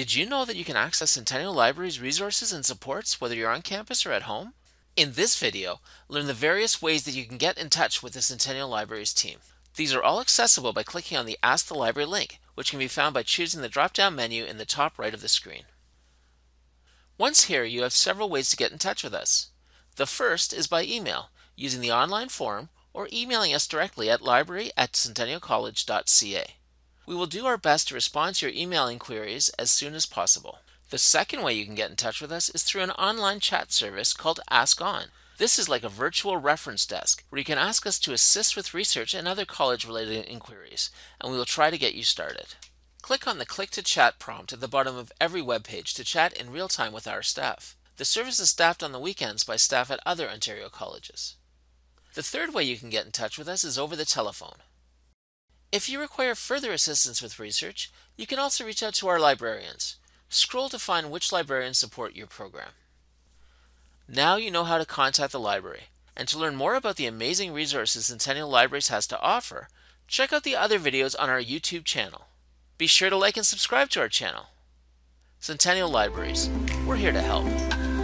Did you know that you can access Centennial Library's resources and supports whether you're on campus or at home? In this video, learn the various ways that you can get in touch with the Centennial Library's team. These are all accessible by clicking on the Ask the Library link, which can be found by choosing the drop-down menu in the top right of the screen. Once here, you have several ways to get in touch with us. The first is by email, using the online form or emailing us directly at library at centennialcollege.ca. We will do our best to respond to your email inquiries as soon as possible. The second way you can get in touch with us is through an online chat service called Ask On. This is like a virtual reference desk where you can ask us to assist with research and other college related inquiries, and we will try to get you started. Click on the Click to Chat prompt at the bottom of every web page to chat in real time with our staff. The service is staffed on the weekends by staff at other Ontario colleges. The third way you can get in touch with us is over the telephone. If you require further assistance with research, you can also reach out to our librarians. Scroll to find which librarians support your program. Now you know how to contact the library. And to learn more about the amazing resources Centennial Libraries has to offer, check out the other videos on our YouTube channel. Be sure to like and subscribe to our channel. Centennial Libraries, we're here to help.